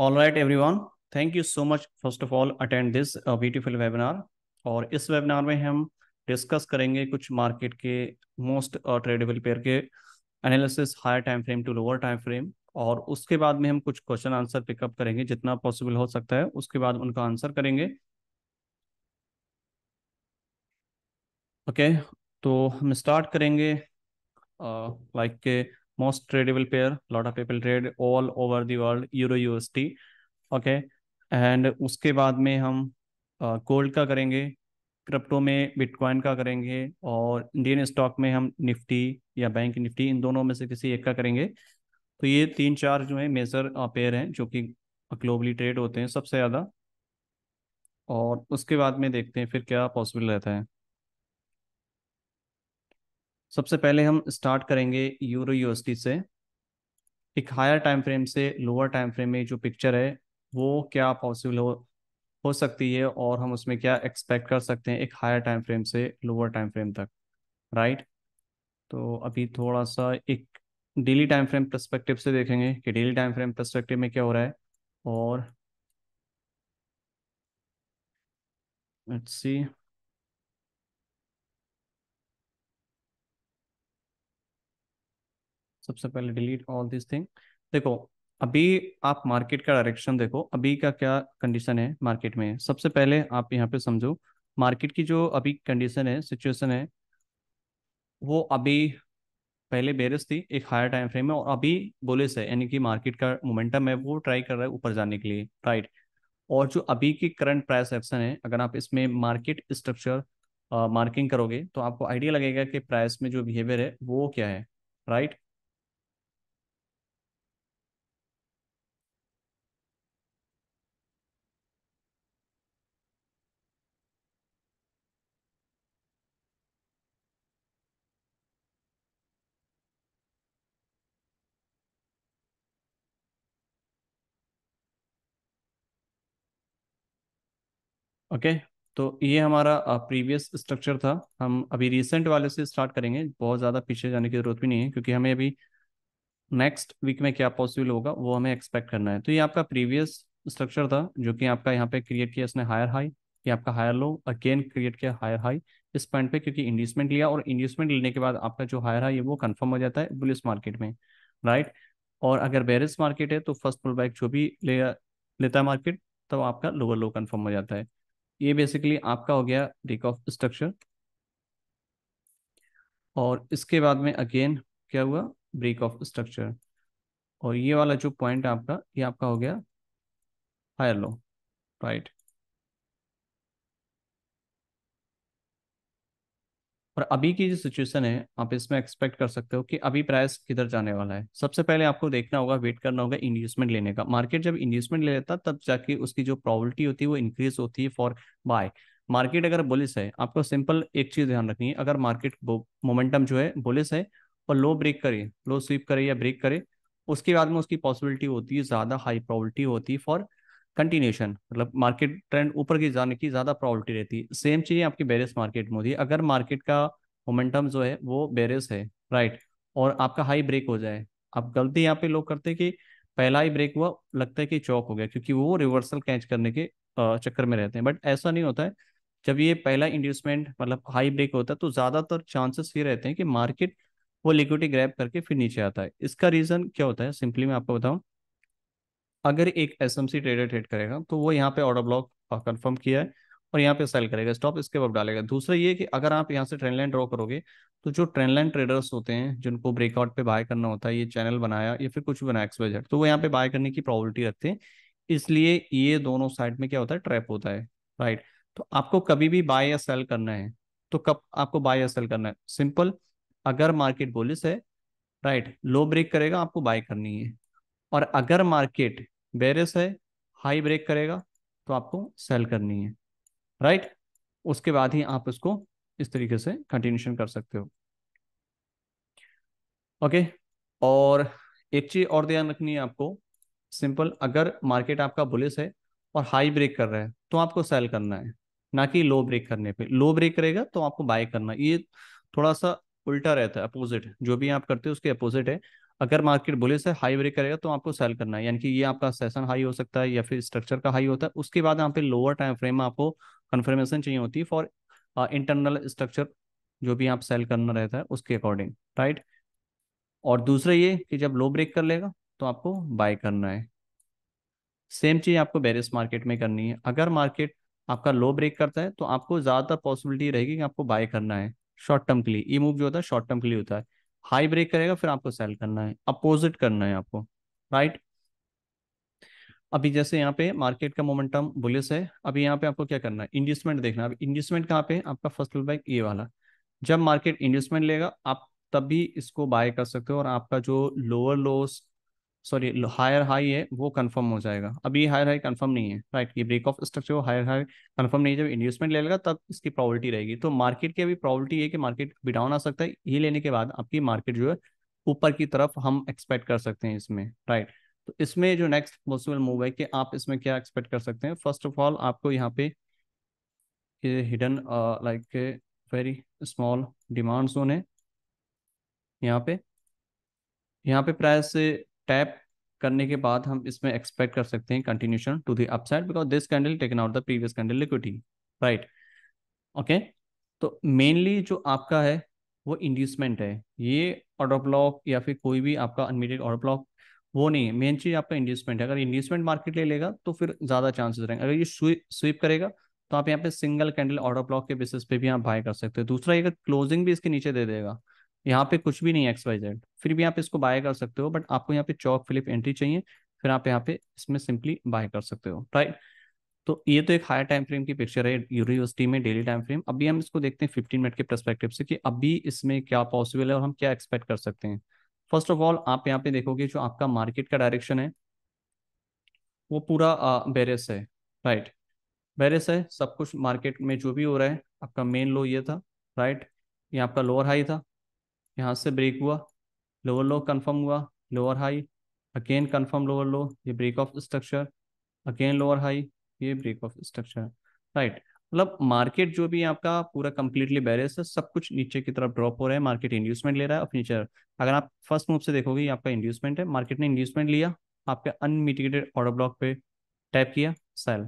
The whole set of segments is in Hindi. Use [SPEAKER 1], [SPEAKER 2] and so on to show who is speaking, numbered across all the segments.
[SPEAKER 1] All right everyone thank you so much first of all attend this beautiful webinar और इस वेबिनार में हम डिस्कस करेंगे कुछ मार्केट के मोस्ट ट्रेडेबल पेयर के analysis higher time frame to lower time frame और उसके बाद में हम कुछ क्वेश्चन आंसर पिकअप करेंगे जितना पॉसिबल हो सकता है उसके बाद उनका आंसर करेंगे ओके okay, तो हम स्टार्ट करेंगे लाइक uh, के most tradable pair a lot of people trade all over the world euro usd okay and उसके बाद में हम गोल्ड uh, का करेंगे क्रिप्टो में बिटकॉइन का करेंगे और इंडियन स्टॉक में हम निफ्टी या बैंक निफ्टी इन दोनों में से किसी एक का करेंगे तो ये तीन चार जो है मेजर पेयर हैं जो कि ग्लोबली ट्रेड होते हैं सबसे ज़्यादा और उसके बाद में देखते हैं फिर क्या पॉसिबल रहता है सबसे पहले हम स्टार्ट करेंगे यूरो यूएसडी से एक हायर टाइम फ्रेम से लोअर टाइम फ्रेम में जो पिक्चर है वो क्या पॉसिबल हो हो सकती है और हम उसमें क्या एक्सपेक्ट कर सकते हैं एक हायर टाइम फ्रेम से लोअर टाइम फ्रेम तक राइट तो अभी थोड़ा सा एक डेली टाइम फ्रेम परस्पेक्टिव से देखेंगे कि डेली टाइम फ्रेम परस्पेक्टिव में क्या हो रहा है और लेट्स सी सबसे पहले डिलीट ऑल दिस थिंग देखो अभी आप मार्केट का डायरेक्शन देखो अभी का क्या कंडीशन है मार्केट में सबसे पहले आप यहाँ पे समझो मार्केट की जो अभी कंडीशन है सिचुएशन है वो अभी पहले बेरस थी एक हायर टाइम फ्रेम में और अभी बोले है यानी कि मार्केट का मोमेंटम है वो ट्राई कर रहा है ऊपर जाने के लिए राइट और जो अभी की करंट प्राइस एक्शन है अगर आप इसमें मार्केट स्ट्रक्चर मार्किंग करोगे तो आपको आइडिया लगेगा कि प्राइस में जो बिहेवियर है वो क्या है राइट ओके तो ये हमारा प्रीवियस स्ट्रक्चर था हम अभी रिसेंट वाले से स्टार्ट करेंगे बहुत ज़्यादा पीछे जाने की ज़रूरत भी नहीं है क्योंकि हमें अभी नेक्स्ट वीक में क्या पॉसिबल होगा वो हमें एक्सपेक्ट करना है तो ये आपका प्रीवियस स्ट्रक्चर था जो कि आपका यहाँ पे क्रिएट किया इसने हायर हाई ये आपका हायर लो अगेन क्रिएट किया हायर हाई इस पॉइंट पे क्योंकि इंडस्टमेंट लिया और इंडस्टमेंट लेने के बाद आपका जो हायर हाई है वो कन्फर्म हो जाता है बुलिस मार्केट में राइट और अगर बेरिस मार्केट है तो फर्स्ट पुल जो भी ले लेता है मार्केट तब तो आपका लोअर लो कन्फर्म हो जाता है ये बेसिकली आपका हो गया रिक ऑफ स्ट्रक्चर और इसके बाद में अगेन क्या हुआ ब्रेक ऑफ स्ट्रक्चर और ये वाला जो पॉइंट है आपका ये आपका हो गया हायर लो राइट और अभी की जो सिचुएशन है आप इसमें एक्सपेक्ट कर सकते हो कि अभी प्राइस किधर जाने वाला है सबसे पहले आपको देखना होगा वेट करना होगा इन्वेस्टमेंट लेने का मार्केट जब इन्वेस्टमेंट ले लेता तब जाके उसकी जो प्रॉबिलिटी होती है वो इंक्रीज होती है फॉर बाय मार्केट अगर बुलिस है आपको सिंपल एक चीज ध्यान रखनी है अगर मार्केट मोमेंटम जो है बुलिस है और लो ब्रेक करे लो स्वीप करे या ब्रेक करे उसके बाद में उसकी पॉसिबिलिटी होती है ज़्यादा हाई प्रॉबिलिटी होती है फॉर कंटिन्यूशन मतलब मार्केट ट्रेंड ऊपर की जाने की ज़्यादा प्रॉबिलिटी रहती है सेम चीज़ आपकी बेरियस मार्केट में होती है अगर मार्केट का मोमेंटम जो है वो बेरियस है राइट और आपका हाई ब्रेक हो जाए आप गलती यहाँ पे लोग करते हैं कि पहला ही ब्रेक हुआ लगता है कि चौक हो गया क्योंकि वो रिवर्सल कैच करने के चक्कर में रहते हैं बट ऐसा नहीं होता है जब ये पहला इंड्यूसमेंट मतलब हाई ब्रेक होता है तो ज़्यादातर चांसेस ये रहते हैं कि मार्केट वो लिक्विडिटी ग्रैप करके फिर नीचे आता है इसका रीज़न क्या होता है सिंपली मैं आपको बताऊँ अगर एक S M C trader trade करेगा तो वो यहाँ पे ऑर्डर ब्लॉक कंफर्म किया है और यहाँ पे सेल करेगा स्टॉप इसके बाद डालेगा दूसरा ये कि अगर आप यहाँ से ट्रेंड लाइन ड्रॉ करोगे तो जो ट्रेंड लाइन ट्रेडर्स होते हैं जिनको ब्रेकआउट पे बाय करना होता है ये चैनल बनाया या फिर कुछ भी बनाया एक्सपेजेड तो वो यहाँ पे बाय करने की प्रॉबिलिटी रखते हैं इसलिए ये दोनों साइड में क्या होता है ट्रैप होता है राइट तो आपको कभी भी बाय या सेल करना है तो कब आपको बाय या सेल करना है सिंपल अगर मार्केट बोलिस है राइट लो ब्रेक करेगा आपको बाय करनी है और अगर मार्केट बेरिस है हाई ब्रेक करेगा तो आपको सेल करनी है राइट उसके बाद ही आप इसको इस तरीके से कंटिन्यूशन कर सकते हो ओके और एक चीज और ध्यान रखनी है आपको सिंपल अगर मार्केट आपका बुलिस है और हाई ब्रेक कर रहा है तो आपको सेल करना है ना कि लो ब्रेक करने पे लो ब्रेक करेगा तो आपको बाय करना ये थोड़ा सा उल्टा रहता है अपोजिट जो भी आप करते हो उसके अपोजिट है अगर मार्केट बोले से हाई ब्रेक करेगा तो आपको सेल करना है यानी कि ये आपका सेशन हाई हो सकता है या फिर स्ट्रक्चर का हाई होता है उसके बाद यहाँ पे लोअर टाइम फ्रेम में आपको कन्फर्मेशन चाहिए होती है फॉर इंटरनल स्ट्रक्चर जो भी आप सेल करना रहता है उसके अकॉर्डिंग राइट और दूसरा ये कि जब लो ब्रेक कर लेगा तो आपको बाय करना है सेम चीज़ आपको बेरिस मार्केट में करनी है अगर मार्केट आपका लो ब्रेक करता है तो आपको ज़्यादातर पॉसिबिलिटी रहेगी कि आपको बाय करना है शॉर्ट टर्म के लिए ई मूव जो होता है शॉर्ट टर्म के लिए होता है हाई ब्रेक करेगा फिर आपको सेल करना है अपोजिट करना है आपको राइट अभी जैसे यहाँ पे मार्केट का मोमेंटम बुलिस है अभी यहाँ पे आपको क्या करना है इंडस्टमेंट देखना है इंडस्टमेंट कहाँ पे आपका फर्स्ट बैक ये वाला जब मार्केट इंडस्टमेंट लेगा आप तब भी इसको बाय कर सकते हो और आपका जो lower low sorry higher high है वो कंफर्म हो जाएगा अभी हायर हाई कंफर्म नहीं है राइट ये ब्रेक ऑफ स्ट्रक्चर हो हायर हाई कंफर्म नहीं है जब इन्वेस्टमेंट ले लेगा तब इसकी प्रॉबर्टी रहेगी तो मार्केट की अभी प्रॉबर्टी है कि मार्केट भी डाउन आ सकता है ये लेने के बाद आपकी मार्केट जो है ऊपर की तरफ हम एक्सपेक्ट कर सकते हैं इसमें राइट तो इसमें जो नेक्स्ट पॉसिबल मूव है कि आप इसमें क्या एक्सपेक्ट कर सकते हैं फर्स्ट ऑफ ऑल आपको यहाँ पे hidden like very small demand zone है यहाँ पे यहाँ पे प्राइस टैप करने के बाद हम इसमें एक्सपेक्ट कर सकते हैं continuation to the upside because this candle taken out the previous candle liquidity right okay तो मेनली जो आपका है वो इंड्यूसमेंट है ये ऑर्डर ब्लॉक या फिर कोई भी आपका अनमिटेड ऑर्डर ब्लॉक वो नहीं है मेन चीज आपका इंड्यूसमेंट है अगर इंड्यूसमेंट मार्केट ले लेगा तो फिर ज्यादा चांसेस रहेंगे अगर ये स्वीप करेगा तो आप यहाँ पे सिंगल कैंडल ऑर्डर ब्लॉक के बेसिस पे भी आप बाय कर सकते हैं दूसरा ये क्लोजिंग भी इसके नीचे दे देगा यहाँ पे कुछ भी नहीं एक्स वाई जेड फिर भी आप इसको बाय कर सकते हो बट आपको यहाँ पे चौक फिलिप एंट्री चाहिए फिर आप यहाँ पे इसमें सिंपली बाय कर सकते हो राइट तो ये तो एक हायर टाइम फ्रेम की पिक्चर है यूनिवर्सिटी में डेली टाइम फ्रेम अभी हम इसको देखते हैं फिफ्टीन मिनट के परस्पेक्टिव से कि अभी इसमें क्या पॉसिबल है और हम क्या एक्सपेक्ट कर सकते हैं फर्स्ट ऑफ ऑल आप यहाँ पे देखोगे जो आपका मार्केट का डायरेक्शन है वो पूरा बेरेस है राइट बेरेस है सब कुछ मार्केट में जो भी हो रहा है आपका मेन लो ये था राइट ये आपका लोअर हाई था यहाँ से ब्रेक हुआ लोअर लो कन्फर्म हुआ lower high again confirm lower low ये break of structure again lower high ये ब्रेक ऑफ स्ट्रक्चर राइट मतलब मार्केट जो भी आपका पूरा कम्प्लीटली बैलेंस है सब कुछ नीचे की तरफ ड्रॉप हो रहा है मार्केट इंड्यूसमेंट ले रहा है और फ्यूचर अगर आप फर्स्ट मूव से देखोगे आपका इंड्यूसमेंट है मार्केट ने इंड्यूसमेंट लिया आपके अनमिटिगेटेड ऑर्डर ब्लॉक पे टैप किया सेल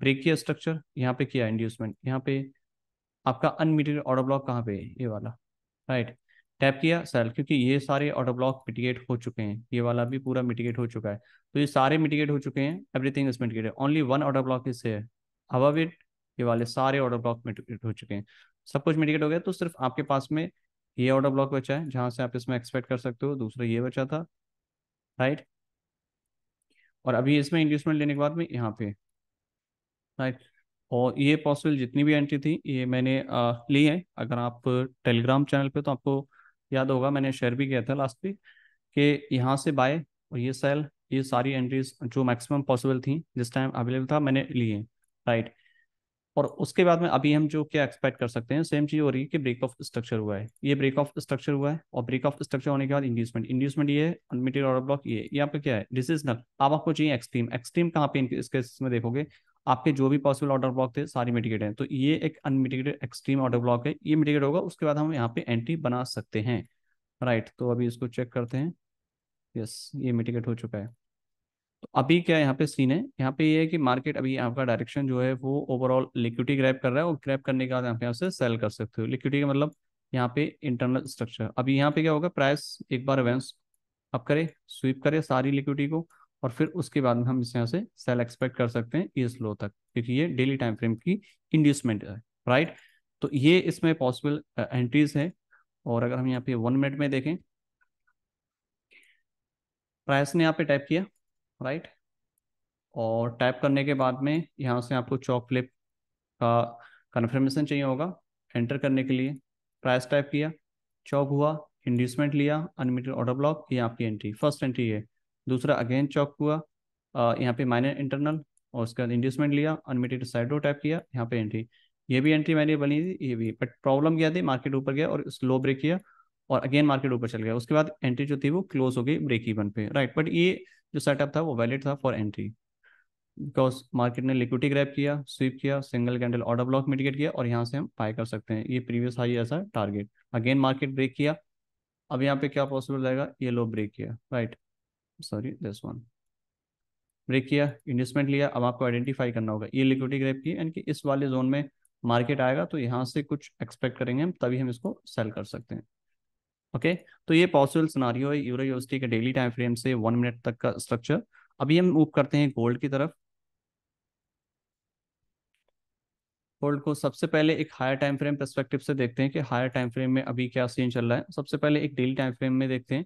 [SPEAKER 1] ब्रेक किया स्ट्रक्चर यहाँ पे किया इंड्यूसमेंट यहाँ पे आपका अनमिटिगेटेड ऑर्डर ब्लॉक कहाँ पे ये वाला राइट टैप किया सेल क्योंकि ये सारे ऑटो ब्लॉक मिटिगेट हो चुके हैं ये वाला भी पूरा मिटिगेट हो चुका है तो ये सारे मिटिगेट हो चुके हैं everything is mitigated only one ऑटो ब्लॉक इज है अब इट ये वाले सारे ऑटो ब्लॉक मिटिगेट हो चुके हैं सब कुछ मिटिगेट हो गया तो सिर्फ आपके पास में ये ऑटो ब्लॉक बचा है जहां से आप इसमें एक्सपेक्ट कर सकते हो दूसरा ये बचा था राइट और अभी इसमें इंड्यूसमेंट लेने के बाद में यहाँ पे राइट और ये पॉसिबल जितनी भी एंट्री थी ये मैंने आ, ली है अगर आप टेलीग्राम चैनल पे तो आपको याद होगा मैंने शेयर भी किया था लास्ट पे कि यहाँ से बाय और ये सेल ये सारी एंट्रीज जो मैक्सिमम पॉसिबल थी जिस टाइम अवेलेबल था मैंने लिए राइट और उसके बाद में अभी हम जो क्या एक्सपेक्ट कर सकते हैं सेम चीज़ हो रही है कि ब्रेक ऑफ स्ट्रक्चर हुआ है ये ब्रेक ऑफ स्ट्रक्चर हुआ है और ब्रेक ऑफ स्ट्रक्चर होने के बाद इंड्यूसमेंट इंड्यूसमेंट ये है अनमिटेड ऑर्डर ब्लॉक ये यहाँ पे क्या है नक आप आपको चाहिए एक्सट्रीम एक्सट्रीम कहाँ पे इसके में देखोगे आपके जो भी पॉसिबल ऑर्डर ब्लॉक थे सारी मिटिगेट हैं तो ये एक अनमिटिगेटेड एक्सट्रीम ऑर्डर ब्लॉक है ये मिटिगेट होगा उसके बाद हम यहाँ पे एंट्री बना सकते हैं राइट तो अभी इसको चेक करते हैं यस ये मिटिगेट हो चुका है तो अभी क्या यहाँ पे सीन है यहाँ पे ये है कि मार्केट अभी आपका डायरेक्शन जो है वो ओवरऑल लिक्विटी ग्रैप कर रहा है और ग्रैप करने के बाद यहाँ पे आप सेल कर सकते हो लिक्विटी का मतलब यहाँ पे इंटरनल स्ट्रक्चर अभी यहाँ पे क्या होगा प्राइस एक बार एवेंस अप करे स्वीप करे सारी लिक्विटी को और फिर उसके बाद में हम इस यहाँ से सेल एक्सपेक्ट कर सकते हैं ईएस लो तक क्योंकि ये डेली टाइम फ्रेम की इंड्यूसमेंट है राइट तो ये इसमें पॉसिबल एंट्रीज है और अगर हम यहाँ पे वन मिनट में देखें प्राइस ने यहाँ पे टाइप किया राइट और टाइप करने के बाद में यहाँ से आपको चौक फ्लिप का कन्फर्मेशन चाहिए होगा एंटर करने के लिए प्राइस टाइप किया चौक हुआ इंड्यूसमेंट लिया अनलिमिटेड ऑर्डर ब्लॉक ये आपकी एंट्री फर्स्ट एंट्री है दूसरा अगेन चौक हुआ यहाँ पे माइनर इंटरनल और उसके बाद इंड्यूसमेंट लिया अनमिटेड साइड टाइप किया यहाँ पे एंट्री ये भी एंट्री मैंने बनी थी ये भी बट प्रॉब्लम क्या थी मार्केट ऊपर गया और स्लो ब्रेक किया और अगेन मार्केट ऊपर चल गया उसके बाद एंट्री जो थी वो क्लोज हो गई ब्रेक इवन पे राइट बट ये जो सेटअप था वो वैलिड था फॉर एंट्री बिकॉज मार्केट ने लिक्विडिटी ग्रैप किया स्वीप किया single candle order block mitigate किया और यहाँ से हम बाय कर सकते हैं ये प्रीवियस हाई ऐसा टारगेट अगेन मार्केट ब्रेक किया अब यहाँ पे क्या पॉसिबल रहेगा ये लो ब्रेक किया right sorry this one break किया इन्वेस्टमेंट लिया अब आपको आइडेंटिफाई करना होगा ये लिक्विडिटी ग्रैप की यानी कि इस वाले जोन में मार्केट आएगा तो यहाँ से कुछ एक्सपेक्ट करेंगे हम तभी हम इसको सेल कर सकते हैं ओके okay? तो ये पॉसिबल सिनारियो है यूरो यूनिवर्सिटी के डेली टाइम फ्रेम से वन मिनट तक का स्ट्रक्चर अभी हम मूव करते हैं गोल्ड की तरफ गोल्ड को सबसे पहले एक हायर टाइम फ्रेम परस्पेक्टिव से देखते हैं कि हायर टाइम फ्रेम में अभी क्या सीन चल रहा है सबसे पहले एक डेली टाइम फ्रेम में देखते हैं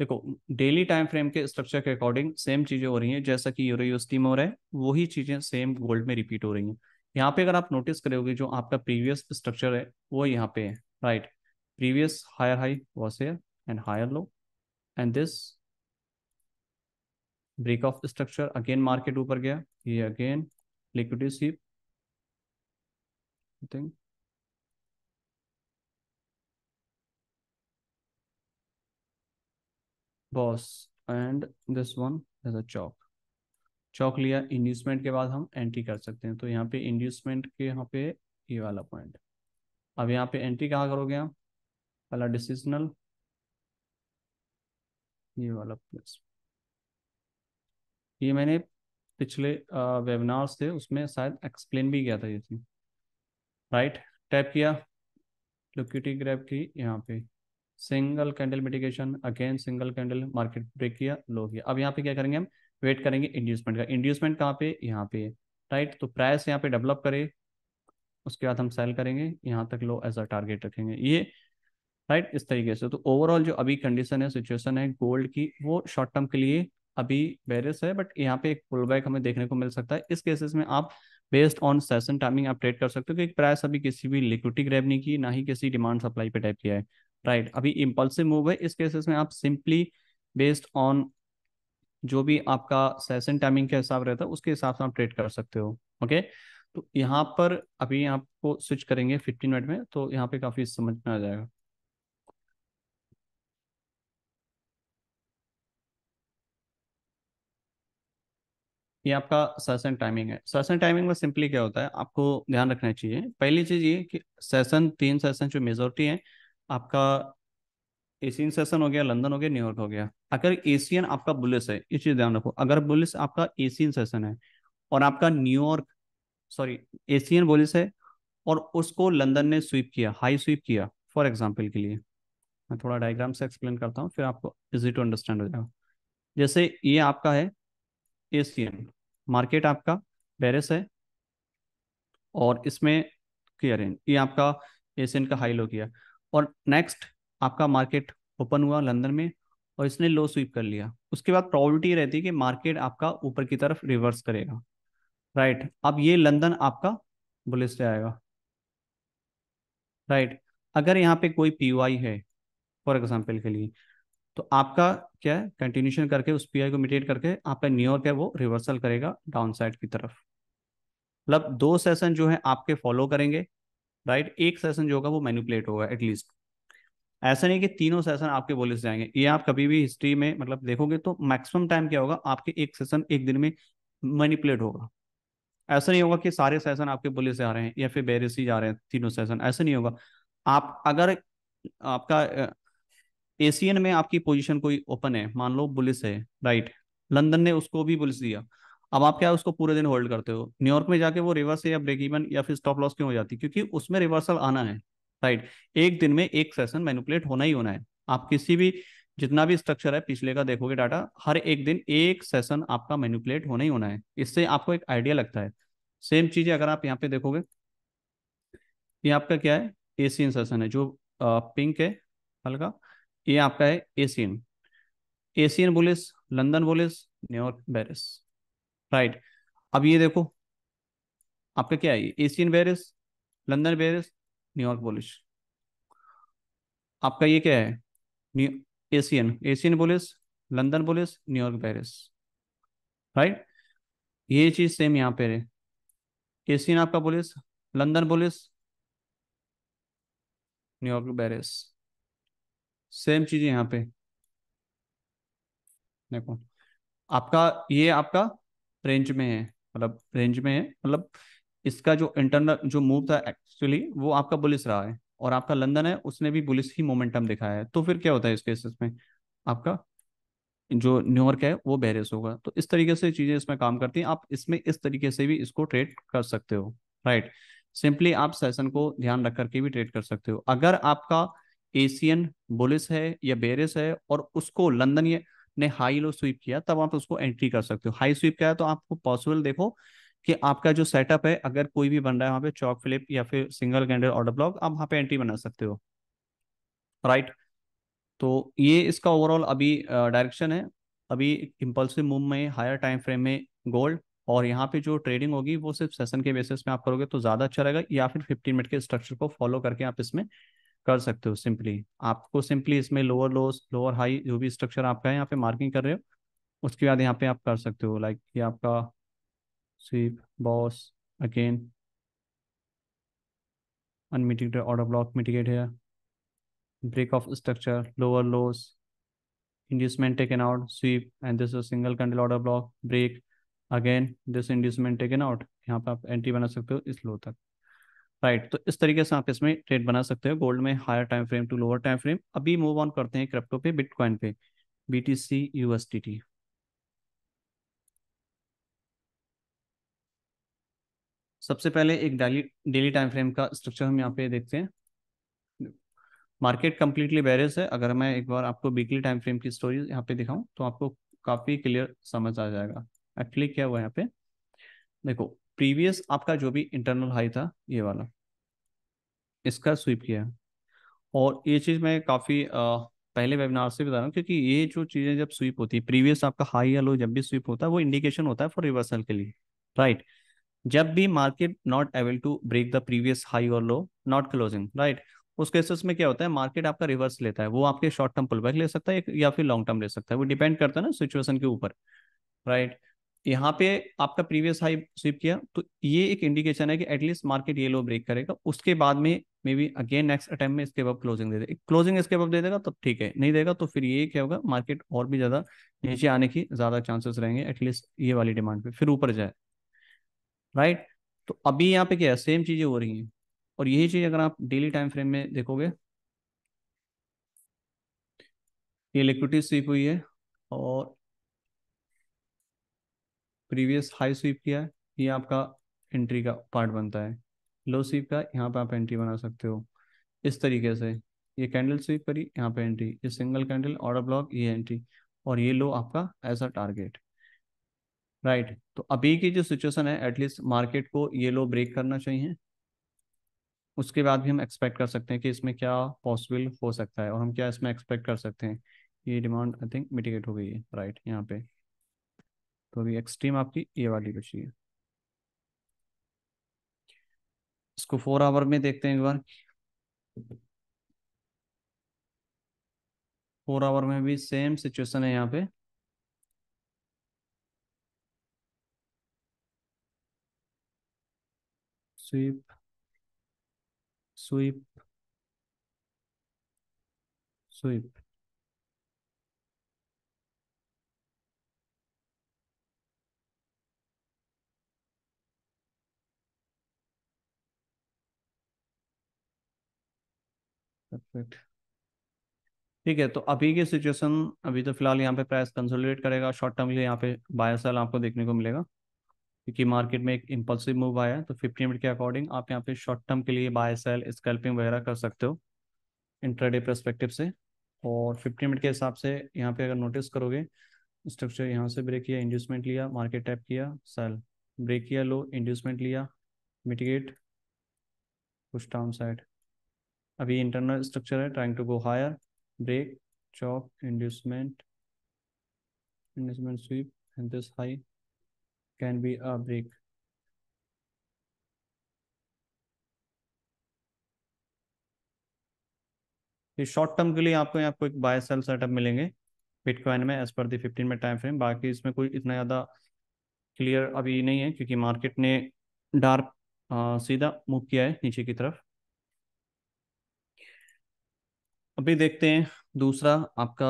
[SPEAKER 1] देखो डेली टाइम फ्रेम के स्ट्रक्चर के अकॉर्डिंग सेम चीजें हो रही हैं जैसा कि यूरो में हो रहा है वही चीजें सेम गोल्ड में रिपीट हो रही हैं यहाँ पे अगर आप नोटिस करोगे जो आपका प्रीवियस स्ट्रक्चर है वो यहाँ पे है right previous higher high was here and higher low and this break of structure again market ऊपर गया ये again liquidity sweep think boss and this one as a CHoCH CHoCH लिया इंड्यूसमेंट के बाद हम एंट्री कर सकते हैं तो यहाँ पे इंड्यूसमेंट के यहाँ पे ये वाला पॉइंट अब यहाँ पे एंट्री कहाँ करोगे आप पहला डिसीजनल ये वाला प्लेस ये मैंने पिछले वेबिनार्स थे उसमें शायद एक्सप्लेन भी किया था ये चीज राइट टैप किया लोक्यूटी ग्रैप की यहाँ पे single candle mitigation again single candle market break किया लो किया अब यहाँ पे क्या करेंगे हम वेट करेंगे इंड्यूसमेंट का इंड्यूसमेंट कहाँ पे यहाँ पे राइट तो प्राइस यहाँ पे डेवलप करे उसके बाद हम सेल करेंगे यहाँ तक लो एज अ टारगेट रखेंगे ये राइट इस तरीके से तो ओवरऑल जो अभी कंडीशन है सिचुएशन है गोल्ड की वो शॉर्ट टर्म के लिए अभी वेरियस है बट यहाँ पे एक पुल बैक हमें देखने को मिल सकता है इस केसेस में आप बेस्ड ऑन सेशन टाइमिंग आप ट्रेड कर सकते हो क्योंकि प्राइस अभी किसी भी लिक्विडिटी ग्रैब नहीं की ना ही किसी डिमांड सप्लाई पे टाइप किया है राइट right. अभी इम्पल्सिव मूव है इस केसेस में आप सिंपली बेस्ड ऑन जो भी आपका सेशन टाइमिंग के हिसाब रहता है उसके हिसाब से आप ट्रेड कर सकते हो ओके तो यहाँ पर अभी आपको स्विच करेंगे फिफ्टीन मिनट में तो यहाँ पे काफी समझ में आ जाएगा ये आपका सेशन टाइमिंग है सेशन टाइमिंग में सिंपली क्या होता है आपको ध्यान रखना चाहिए पहली चीज ये कि सेशन तीन सेशन जो मेजोरिटी है आपका एशियन सेशन हो गया लंदन हो गया न्यूयॉर्क हो गया अगर एशियन आपका बुलिस है ये चीज ध्यान रखो अगर बुलिस आपका एशियन सेशन है और आपका न्यूयॉर्क सॉरी एशियन बुलिस है और उसको लंदन ने स्वीप किया हाई स्वीप किया फॉर एग्जाम्पल के लिए मैं थोड़ा डायग्राम से एक्सप्लेन करता हूँ फिर आपको इजी टू अंडरस्टैंड हो जाएगा जैसे ये आपका है एशियन मार्केट आपका पेरिस है और इसमें क्लियर ये आपका एशियन का हाई लो किया और नेक्स्ट आपका मार्केट ओपन हुआ लंदन में और इसने लो स्वीप कर लिया उसके बाद प्रॉबिलिटी रहती है कि मार्केट आपका ऊपर की तरफ रिवर्स करेगा राइट अब ये लंदन आपका बुलिस से आएगा राइट अगर यहाँ पे कोई पी है फॉर एग्जाम्पल के लिए तो आपका क्या है कंटिन्यूशन करके उस पी को मिटेट करके आपका न्यूयॉर्क है वो रिवर्सल करेगा डाउन साइड की तरफ मतलब दो सेशन जो है आपके फॉलो करेंगे राइट एक सेशन जो होगा वो मैनिपुलेट होगा एटलीस्ट ऐसा नहीं कि तीनों सेशन आपके बोले से जाएंगे ये आप कभी भी हिस्ट्री में मतलब देखोगे तो मैक्सिमम टाइम क्या होगा आपके एक सेशन एक दिन में मैनिपुलेट होगा ऐसा नहीं होगा कि सारे सेशन आपके बोले से आ रहे हैं या फिर बैरिस ही जा रहे हैं तीनों सेशन ऐसा नहीं होगा आप अगर आपका एशियन में आपकी पोजीशन कोई ओपन है मान लो बुलिस है राइट लंदन ने उसको भी बुलिस दिया अब आप क्या उसको पूरे दिन होल्ड करते हो न्यूयॉर्क में जाके वो रिवर्स या ब्रेक इवन या फिर स्टॉप लॉस क्यों हो जाती है क्योंकि उसमें रिवर्सल आना है राइट एक दिन में एक सेशन मैनुपुलेट होना ही होना है आप किसी भी जितना भी स्ट्रक्चर है पिछले का देखोगे डाटा हर एक दिन एक सेशन आपका मैनुपुलेट होना ही होना है इससे आपको एक आइडिया लगता है सेम चीज अगर आप यहाँ पे देखोगे ये आपका क्या है एशियन सेशन है जो पिंक है हल्का ये आपका है Asian Asian bullish London bullish New York bearish right अब ये देखो आपका क्या है Asian bearish London bearish New York bullish आपका ये क्या है Asian Asian bullish London bullish New York bearish right ये चीज सेम यहाँ पे है एशियन आपका बोलिस London bullish New York berries same चीज यहाँ पे देखो आपका ये आपका रेंज में है मतलब रेंज में है मतलब इसका जो इंटरनल जो मूव था एक्चुअली वो आपका बुलिस रहा है और आपका लंदन है उसने भी बुलिस ही मोमेंटम दिखाया है तो फिर क्या होता है इस केसेस में आपका जो न्यूयॉर्क है वो बेरियस होगा तो इस तरीके से चीजें इसमें काम करती हैं आप इसमें इस तरीके से भी इसको ट्रेड कर सकते हो राइट सिंपली आप सेशन को ध्यान रख करके भी ट्रेड कर सकते हो अगर आपका एशियन बुलिस है या बेरिस है और उसको लंदन या ने हाई लो स्वीप किया तब आप उसको एंट्री कर सकते हो हाई स्वीप किया तो आपको पॉसिबल देखो कि आपका जो सेटअप है अगर कोई भी बन रहा है वहां पे चौक फ्लिप या फिर सिंगल कैंडल ऑर्डर ब्लॉक आप वहां पे एंट्री बना सकते हो राइट तो ये इसका ओवरऑल अभी डायरेक्शन है अभी इम्पल्सिव मूव में हायर टाइम फ्रेम में गोल्ड और यहाँ पे जो ट्रेडिंग होगी वो सिर्फ सेशन के बेसिस में आप करोगे तो ज़्यादा अच्छा रहेगा या फिर फिफ्टीन मिनट के स्ट्रक्चर को फॉलो करके आप इसमें कर सकते हो सिंपली आपको सिंपली इसमें लोअर लोस लोअर हाई जो भी स्ट्रक्चर आपका यहाँ पे मार्किंग कर रहे हो उसके बाद यहाँ पे आप कर सकते हो लाइक ये आपका sweep boss again unmitigated order block mitigate है break of structure lower lows inducement an out sweep and this single candle order block break again this inducement an out यहाँ पे आप एंट्री बना सकते हो इस लो तक राइट right, तो इस तरीके से आप इसमें ट्रेड बना सकते हो गोल्ड में higher time frame to lower time frame अभी मूव ऑन करते हैं क्रिप्टो पे बिटकॉइन पे बी टी सी सबसे पहले एक डेली डेली टाइम फ्रेम का स्ट्रक्चर हम यहाँ पे देखते हैं मार्केट कम्प्लीटली बेरियस है अगर मैं एक बार आपको वीकली टाइम फ्रेम की स्टोरी यहाँ पे दिखाऊं तो आपको काफ़ी क्लियर समझ आ जाएगा एक्चुअली क्या हुआ यहाँ पे देखो प्रीवियस आपका जो भी इंटरनल हाई था ये वाला इसका स्वीप किया और ये चीज़ मैं काफ़ी पहले वेबिनार से बता रहा हूँ क्योंकि ये जो चीज़ें जब स्वीप होती है प्रीवियस आपका हाई या लो जब भी स्वीप होता है वो इंडिकेशन होता है फॉर रिवर्सल के लिए राइट जब भी market not able to break the previous high और लो नॉट क्लोजिंग राइट उस केसेस में क्या होता है मार्केट आपका रिवर्स लेता है वो आपके शॉर्ट टर्म पुल बैक ले सकता है या फिर लॉन्ग टर्म ले सकता है वो डिपेंड करता है ना सिचुएशन के ऊपर राइट right? यहाँ पे आपका प्रीवियस हाई स्वीप किया तो ये एक इंडिकेशन है कि एटलीस्ट मार्केट ये लो ब्रेक करेगा उसके बाद में maybe again next attempt में इसके बाद क्लोजिंग दे दे क्लोजिंग इसके बाद दे देगा तब ठीक है नहीं देगा तो फिर ये क्या होगा मार्केट और भी ज्यादा नीचे आने की ज्यादा चांसेस रहेंगे एटलीस्ट ये वाली डिमांड पे फिर ऊपर जाए राइट तो अभी यहाँ पे क्या है सेम चीजें हो रही हैं और यही चीज अगर आप डेली टाइम फ्रेम में देखोगे ये लिक्विडिटी स्वीप हुई है और प्रीवियस हाई स्वीप किया है ये आपका एंट्री का पार्ट बनता है लो स्वीप का यहाँ पे आप एंट्री बना सकते हो इस तरीके से ये कैंडल स्वीप करी यहाँ पे एंट्री ये सिंगल कैंडल ऑर्डर ब्लॉक ये एंट्री और ये लो आपका एज अ टारगेट राइट तो अभी की जो सिचुएशन है एटलीस्ट मार्केट को ये लो ब्रेक करना चाहिए उसके बाद भी हम एक्सपेक्ट कर सकते हैं कि इसमें क्या पॉसिबल हो सकता है और हम क्या इसमें एक्सपेक्ट कर सकते हैं ये डिमांड आई थिंक मिटिगेट हो गई है राइट यहाँ पे तो अभी एक्सट्रीम आपकी ये वाली बची है इसको फोर आवर में देखते हैं एक बार फोर आवर में भी सेम सिचुएशन है यहाँ पे स्वीप स्वीप स्वीप परफेक्ट ठीक है तो अभी की सिचुएशन अभी तो फिलहाल यहाँ पे प्राइस कंसोलिडेट करेगा शॉर्ट टर्म के लिए यहाँ पे बाय सेल आपको देखने को मिलेगा क्योंकि मार्केट में एक इम्पल्सिव मूव आया है तो फिफ्टी मिनट के अकॉर्डिंग आप यहाँ पे शॉर्ट टर्म के लिए बाय सेल स्कैल्पिंग वगैरह कर सकते हो इंट्राडे परस्पेक्टिव से और फिफ्टी मिनट के हिसाब से यहाँ पे अगर नोटिस करोगे स्ट्रक्चर यहाँ से ब्रेक किया इंड्यूसमेंट लिया मार्केट टैप किया सेल ब्रेक किया लो इंड्यूसमेंट लिया मिटिगेट कुछ टाउन साइड अभी इंटरनल स्ट्रक्चर है trying to go higher break chop inducement inducement sweep and this high can be a break ये शॉर्ट टर्म के लिए आपको यहाँ को एक बाय सेल सेटअप मिलेंगे बिटकॉइन में एज पर दी फिफ्टीन में टाइम फ्रेम बाकी इसमें कोई इतना ज़्यादा क्लियर अभी नहीं है क्योंकि मार्केट ने डार्क सीधा मूव किया है नीचे की तरफ अभी देखते हैं दूसरा आपका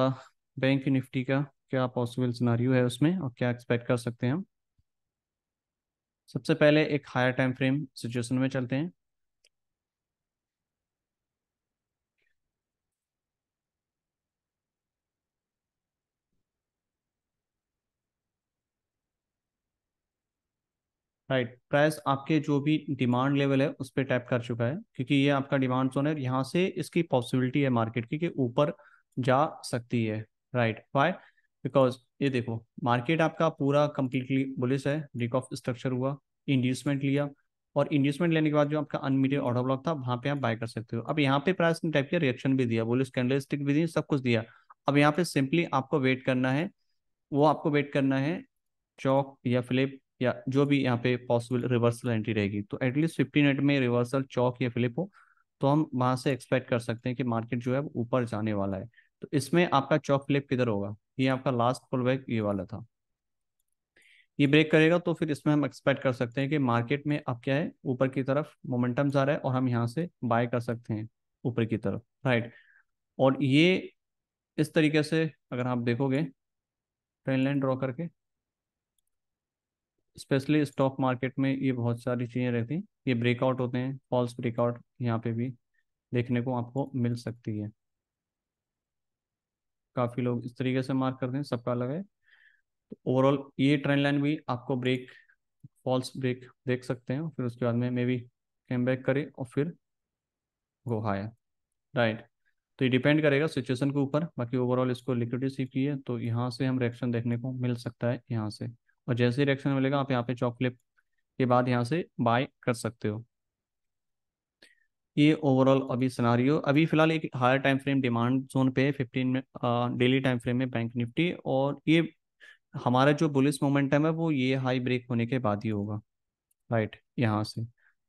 [SPEAKER 1] बैंक निफ्टी का क्या पॉसिबल सिनारियो है उसमें और क्या एक्सपेक्ट कर सकते हैं हम सबसे पहले एक हायर टाइम फ्रेम सिचुएशन में चलते हैं राइट प्राइस आपके जो भी डिमांड लेवल है उस पर टैप कर चुका है क्योंकि ये आपका डिमांड जोन है यहाँ से इसकी पॉसिबिलिटी है मार्केट की कि ऊपर जा सकती है राइट वाई बिकॉज ये देखो मार्केट आपका पूरा कम्प्लीटली बुलिस है ब्रेक ऑफ स्ट्रक्चर हुआ इंड्यूसमेंट लिया और इंड्यूसमेंट लेने के बाद जो आपका अनमीडियड ऑर्डर ब्लॉक था वहाँ पे आप बाय कर सकते हो अब यहाँ पे प्राइस ने टाइप किया रिएक्शन भी दिया बुलिस कैंडल स्टिक भी दी सब कुछ दिया अब यहाँ पे सिंपली आपको वेट करना है वो आपको वेट करना है चौक या फ्लिप या जो भी यहाँ पे पॉसिबल रिवर्सल एंट्री रहेगी तो एटलीस्ट फिफ्टी मिनट में रिवर्सल चौक या फ्लिप हो तो हम वहां से एक्सपेक्ट कर सकते हैं कि मार्केट जो है ऊपर जाने वाला है तो इसमें आपका चौक फ्लिप किधर होगा ये आपका लास्ट पुल बैक ये वाला था ये ब्रेक करेगा तो फिर इसमें हम एक्सपेक्ट कर सकते हैं कि मार्केट में अब क्या है ऊपर की तरफ मोमेंटम जा रहा है और हम यहाँ से बाय कर सकते हैं ऊपर की तरफ राइट और ये इस तरीके से अगर आप देखोगे ट्रेन लाइन ड्रॉ करके स्पेशली स्टॉक मार्केट में ये बहुत सारी चीज़ें रहती हैं ये ब्रेकआउट होते हैं फॉल्स ब्रेकआउट यहाँ पे भी देखने को आपको मिल सकती है काफ़ी लोग इस तरीके से मार्क करते हैं सबका अलग है तो ओवरऑल ये ट्रेंड लाइन भी आपको ब्रेक फॉल्स ब्रेक देख सकते हैं फिर उसके बाद में मे बी कैम बैक करे और फिर गो हाया राइट तो ये डिपेंड करेगा सिचुएशन के ऊपर बाकी ओवरऑल इसको लिक्विडिटी सीखी है तो यहाँ से हम रिएक्शन देखने को मिल सकता है यहाँ से और जैसे रिएक्शन मिलेगा आप यहाँ पे चौक फ्लिप के बाद यहाँ से बाय कर सकते हो ये ओवरऑल अभी सिनारियो अभी फिलहाल एक higher time frame demand zone पे 15 में डेली टाइम फ्रेम में बैंक निफ्टी और ये हमारा जो बुलिस मोमेंटम है वो ये हाई ब्रेक होने के बाद ही होगा राइट यहाँ से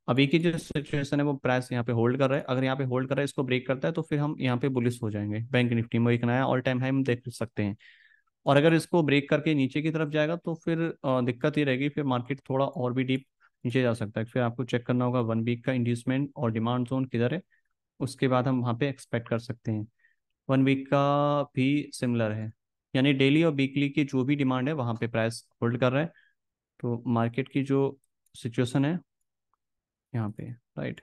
[SPEAKER 1] अभी की जो सिचुएशन है वो प्राइस यहाँ पे होल्ड कर रहा है अगर यहाँ पे होल्ड कर रहा है इसको ब्रेक करता है तो फिर हम यहाँ पे बुलिस हो जाएंगे बैंक निफ्टी में एक नया ऑल टाइम हाई हम देख सकते हैं और अगर इसको ब्रेक करके नीचे की तरफ जाएगा तो फिर दिक्कत ये रहेगी फिर मार्केट थोड़ा और भी डीप नीचे जा सकता है फिर आपको चेक करना होगा वन वीक का इंड्यूसमेंट और डिमांड जोन किधर है उसके बाद हम वहाँ पे एक्सपेक्ट कर सकते हैं वन वीक का भी सिमिलर है यानी डेली और वीकली की जो भी डिमांड है वहाँ पे प्राइस होल्ड कर रहा है तो मार्केट की जो सिचुएशन है यहाँ पे राइट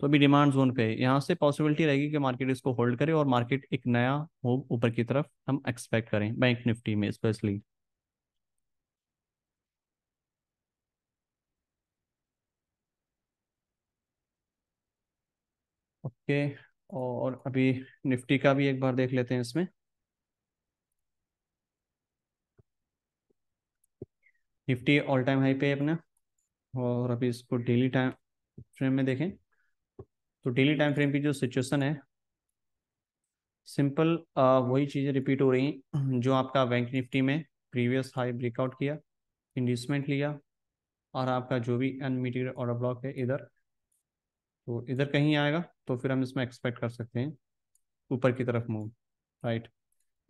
[SPEAKER 1] तो अभी डिमांड जोन पे है यहाँ से पॉसिबिलिटी रहेगी कि मार्केट इसको होल्ड करे और मार्केट एक नया हो ऊपर की तरफ हम एक्सपेक्ट करें बैंक निफ्टी में स्पेशली ओके और अभी निफ्टी का भी एक बार देख लेते हैं इसमें निफ्टी ऑल टाइम हाई पे अपना और अभी इसको डेली टाइम फ्रेम में देखें तो डेली टाइम फ्रेम की जो सिचुएशन है सिंपल वही चीज़ें रिपीट हो रही हैं जो आपका बैंक निफ्टी में प्रीवियस हाई ब्रेकआउट किया इंडिसमेंट लिया और आपका जो भी अनमीटेड ऑर्डर ब्लॉक है इधर तो इधर कहीं आएगा तो फिर हम इसमें एक्सपेक्ट कर सकते हैं ऊपर की तरफ मूव राइट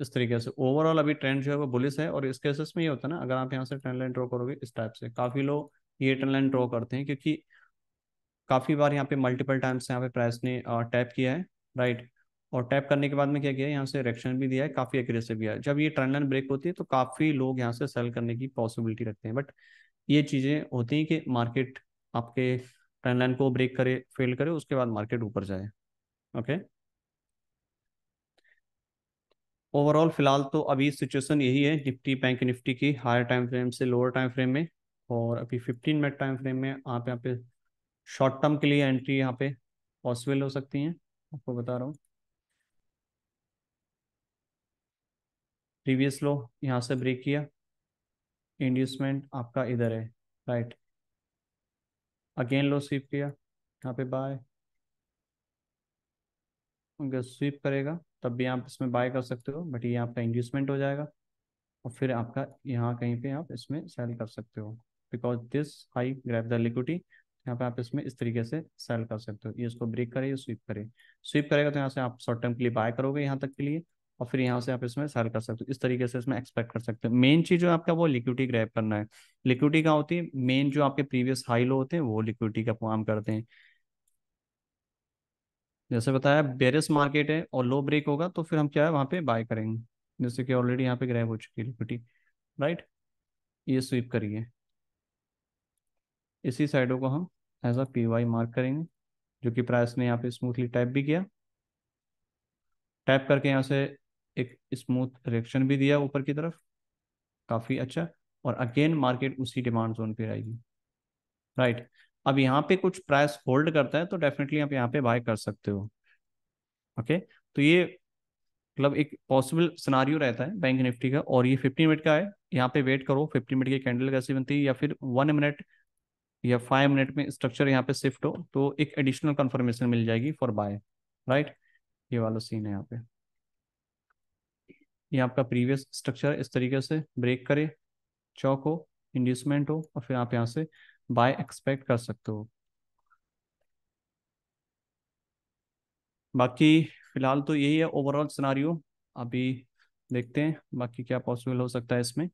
[SPEAKER 1] इस तरीके से ओवरऑल अभी ट्रेंड जो है वो बुलिस है और इस केसेस में ये होता है ना अगर आप यहाँ से ट्रेंड लाइन ड्रॉ करोगे इस टाइप से काफ़ी लोग ये ट्रेंड लाइन ड्रॉ करते हैं क्योंकि काफ़ी बार यहाँ पे मल्टीपल टाइम्स यहाँ पे प्राइस ने टैप किया है राइट और टैप करने के बाद में क्या किया यहाँ से रिएक्शन भी दिया है काफ़ी एग्रेसिव दिया है जब ये ट्रेंड लाइन ब्रेक होती है तो काफ़ी लोग यहाँ से सेल करने की पॉसिबिलिटी रखते हैं बट ये चीज़ें होती हैं कि मार्केट आपके ट्रेंड लाइन को ब्रेक करे फेल करे उसके बाद मार्केट ऊपर जाए ओके ओवरऑल फिलहाल तो अभी सिचुएशन यही है निफ्टी बैंक निफ्टी की हायर टाइम फ्रेम से लोअर टाइम फ्रेम में और अभी फिफ्टीन मिनट टाइम फ्रेम में आप यहाँ पे शॉर्ट टर्म के लिए एंट्री यहाँ पे पॉसिबल हो सकती हैं आपको बता रहा हूँ प्रीवियस लो यहाँ से ब्रेक किया इंड्यूसमेंट आपका इधर है राइट अगेन लो स्वीप किया यहाँ पे बाय अगर स्वीप करेगा तब भी आप इसमें बाय कर सकते हो बट ये आपका इंड्यूसमेंट हो जाएगा और फिर आपका यहाँ कहीं पे आप इसमें सेल कर सकते हो because this high grab the liquidity यहाँ पे आप इसमें इस तरीके से सेल कर सकते हो ये इसको ब्रेक करे स्वीप करे स्वीप करेगा तो यहाँ से आप शॉर्ट टर्म के लिए बाय करोगे यहाँ तक के लिए और फिर यहाँ से आप इसमें सेल कर सकते हो इस तरीके से इसमें एक्सपेक्ट कर सकते हो मेन चीज जो आपका वो लिक्विटी ग्रैप करना है लिक्विटी क्या होती है मेन जो आपके प्रीवियस हाई लो होते हैं वो लिक्विटी का काम करते हैं जैसे बताया बेरिस मार्केट है और लो ब्रेक होगा तो फिर हम क्या है वहां पे बाय करेंगे जैसे कि ऑलरेडी यहाँ पे ग्रैप हो चुकी है लिक्विटी राइट ये स्वीप करिए इसी साइडों को हम as a P Y mark करेंगे जो कि प्राइस ने यहाँ पे स्मूथली टाइप भी किया टाइप करके यहाँ से एक स्मूथ रिएक्शन भी दिया ऊपर की तरफ काफ़ी अच्छा और अगेन मार्केट उसी डिमांड जोन पे आएगी राइट अब यहाँ पे कुछ प्राइस होल्ड करता है तो डेफिनेटली आप यहाँ पे बाय कर सकते हो ओके तो ये मतलब एक पॉसिबल सिनारियो रहता है बैंक निफ्टी का और ये फिफ्टी मिनट का है यहाँ पे वेट करो फिफ्टी मिनट की कैंडल कैसी बनती है या फिर वन मिनट या फाइव मिनट में स्ट्रक्चर यहाँ पे शिफ्ट हो तो एक एडिशनल कंफर्मेशन मिल जाएगी फॉर बाय राइट ये वाला सीन है यहाँ पे ये आपका प्रीवियस स्ट्रक्चर इस तरीके से ब्रेक करे चौक हो इंड्यूसमेंट हो और फिर आप यहाँ से बाय एक्सपेक्ट कर सकते हो बाकी फिलहाल तो यही है ओवरऑल सिनारियो अभी देखते हैं बाकी क्या पॉसिबल हो सकता है इसमें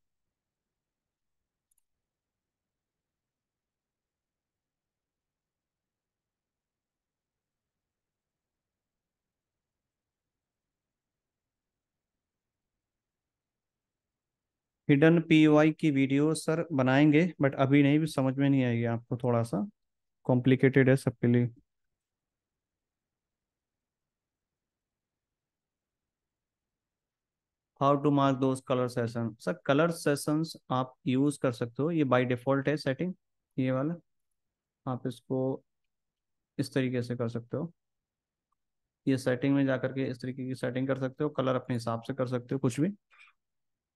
[SPEAKER 1] हिडन पीवाई की वीडियो सर बनाएंगे बट अभी नहीं भी समझ में नहीं आएगी आपको थोड़ा सा कॉम्प्लिकेटेड है सबके लिए how to mark those colour session sir colour sessions आप यूज कर सकते हो ये बाई डिफॉल्ट है सेटिंग ये वाला आप इसको इस तरीके से कर सकते हो ये सेटिंग में जा करके इस तरीके की सेटिंग कर सकते हो कलर अपने हिसाब से कर सकते हो कुछ भी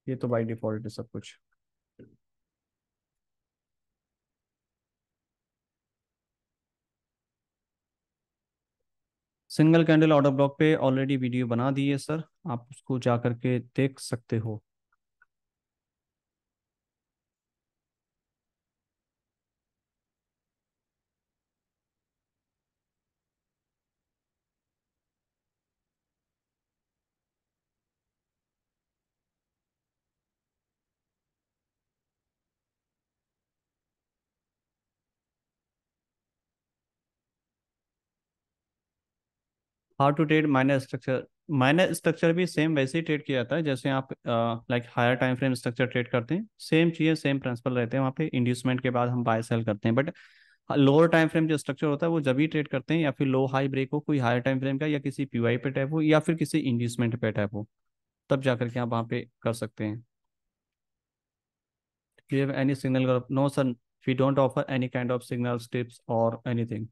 [SPEAKER 1] ये तो बाई डिफॉल्ट है सब कुछ सिंगल कैंडल ऑर्डर ब्लॉक पे ऑलरेडी वीडियो बना दी है सर आप उसको जा करके देख सकते हो how to trade minor structure minor structure भी सेम वैसे ही ट्रेड किया जाता है जैसे आप like higher time frame structure trade करते हैं सेम चीज़ें सेम प्रिंसिपल रहते हैं वहाँ पे इंड्यूसमेंट के बाद हम बाय सेल करते हैं बट लोअर टाइम फ्रेम जो स्ट्रक्चर होता है वो जब भी ट्रेड करते हैं या फिर लो हाई ब्रेक हो कोई हायर टाइम फ्रेम का या किसी पी पे टाइप हो या फिर किसी इंड्यूसमेंट पे टाइप हो तब जा के आप वहाँ पे कर सकते हैं any signal no any signal don't no sir we don't offer any kind of signals tips or anything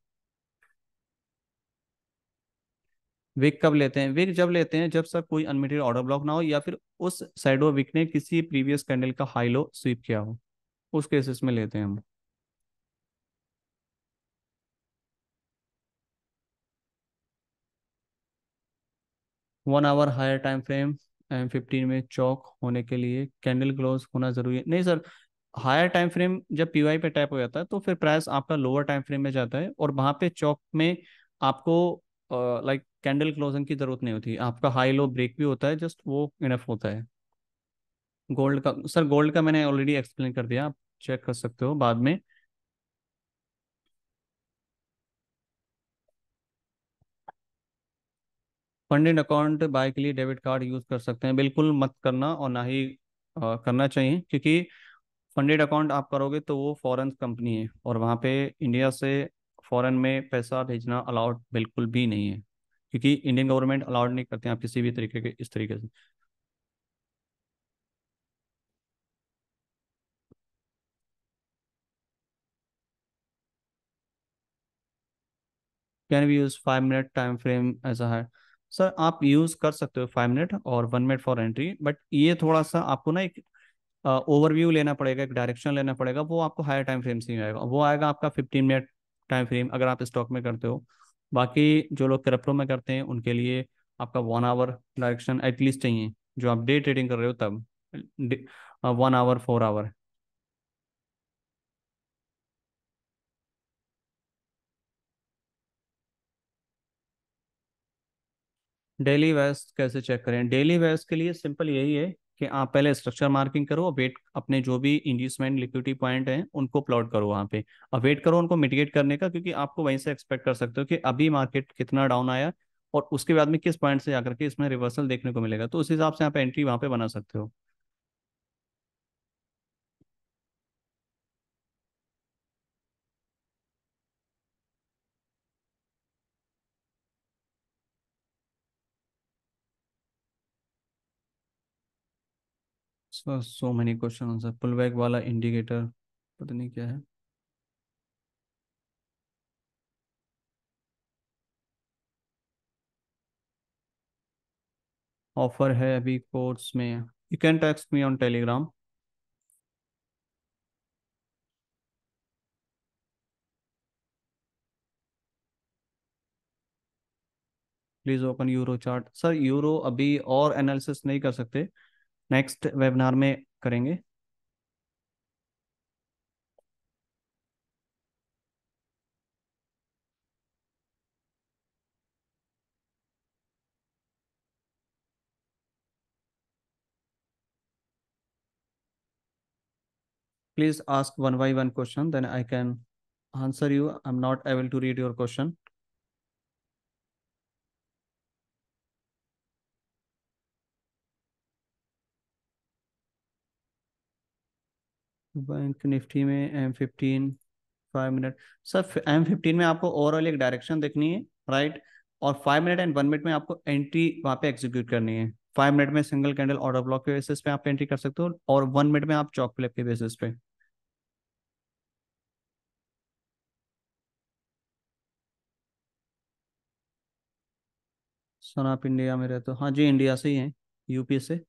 [SPEAKER 1] wick कब लेते हैं विक जब लेते हैं जब सर कोई अनमिटेड ऑर्डर ब्लॉक ना हो या फिर उस साइडो विक ने किसी प्रीवियस कैंडल का हाई लो स्वीप किया हो उस केसेस में लेते हैं हम one hour higher time frame M fifteen में चौक होने के लिए कैंडल क्लोज होना जरूरी है नहीं सर हायर टाइम फ्रेम जब पीवाई पे टैप हो जाता है तो फिर प्राइस आपका लोअर टाइम फ्रेम में जाता है और वहां पे चौक में आपको लाइक कैंडल क्लोजिंग की जरूरत नहीं होती आपका हाई लो ब्रेक भी होता है जस्ट वो इनफ होता है गोल्ड का सर गोल्ड का मैंने ऑलरेडी एक्सप्लेन कर दिया आप चेक कर सकते हो बाद में फंडेड अकाउंट बाय के लिए डेबिट कार्ड यूज कर सकते हैं बिल्कुल मत करना और ना ही आ, करना चाहिए क्योंकि फंडेड अकाउंट आप करोगे तो वो फॉरेन कंपनी है और वहाँ पे इंडिया से फॉरेन में पैसा भेजना अलाउड बिल्कुल भी नहीं है क्योंकि इंडियन गवर्नमेंट अलाउड नहीं करते आप किसी भी तरीके के इस तरीके से can we use five minute time frame ऐसा है सर आप यूज़ कर सकते हो फाइव मिनट और one minute for entry but ये थोड़ा सा आपको ना एक ओवरव्यू लेना पड़ेगा एक डायरेक्शन लेना पड़ेगा वो आपको हायर टाइम फ्रेम से ही आएगा वो आएगा आपका फिफ्टीन मिनट टाइम फ्रेम अगर आप स्टॉक में करते हो बाकी जो लोग क्रिप्टो में करते हैं उनके लिए आपका वन आवर डायरेक्शन एटलीस्ट चाहिए जो आप डे ट्रेडिंग कर रहे हो तब one hour four hour daily west कैसे चेक करें डेली वेस्ट के लिए सिंपल यही है कि आप पहले स्ट्रक्चर मार्किंग करो वेट अपने जो भी इंड्यूसमेंट लिक्विडिटी पॉइंट हैं उनको प्लॉट करो वहाँ पे और वेट करो उनको मिटिगेट करने का क्योंकि आपको वहीं से एक्सपेक्ट कर सकते हो कि अभी मार्केट कितना डाउन आया और उसके बाद में किस पॉइंट से आकर के इसमें रिवर्सल देखने को मिलेगा तो उस हिसाब से आप एंट्री वहाँ पे बना सकते हो so so many question answer pull back वाला इंडिकेटर पता नहीं क्या है ऑफर है अभी कोर्स में you can text me on Telegram please open euro chart sir euro अभी और एनालिसिस नहीं कर सकते नेक्स्ट वेबिनार में करेंगे please ask one by one question then i can answer you i'm not able to read your question bank Nifty में M fifteen five minute sir M fifteen में आपको ओवरऑल एक डायरेक्शन देखनी है राइट और five minute and one minute में आपको एंट्री वहाँ पे एग्जीक्यूट करनी है फाइव मिनट में सिंगल कैंडल ऑर्डर ब्लॉक के बेसिस पे आप एंट्री कर सकते हो और वन मिनट में आप चौक फ्लिप के बेसिस पे सर आप इंडिया में रहते हो हाँ जी इंडिया से ही हैं यूपी से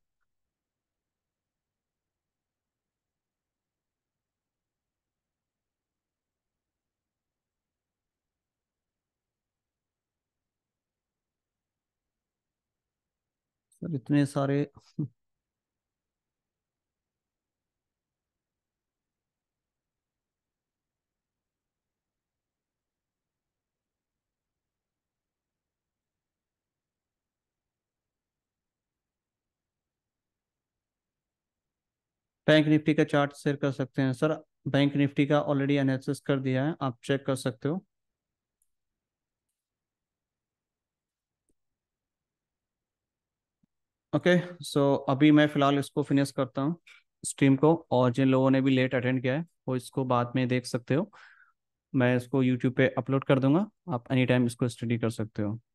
[SPEAKER 1] सर इतने सारे बैंक निफ्टी का चार्ट शेयर कर सकते हैं सर बैंक निफ्टी का ऑलरेडी एनालिसिस कर दिया है आप चेक कर सकते हो ओके सो अभी मैं फिलहाल इसको फिनिश करता हूँ स्ट्रीम को और जिन लोगों ने भी लेट अटेंड किया है वो इसको बाद में देख सकते हो मैं इसको यूट्यूब पे अपलोड कर दूंगा आप एनी टाइम इसको स्टडी कर सकते हो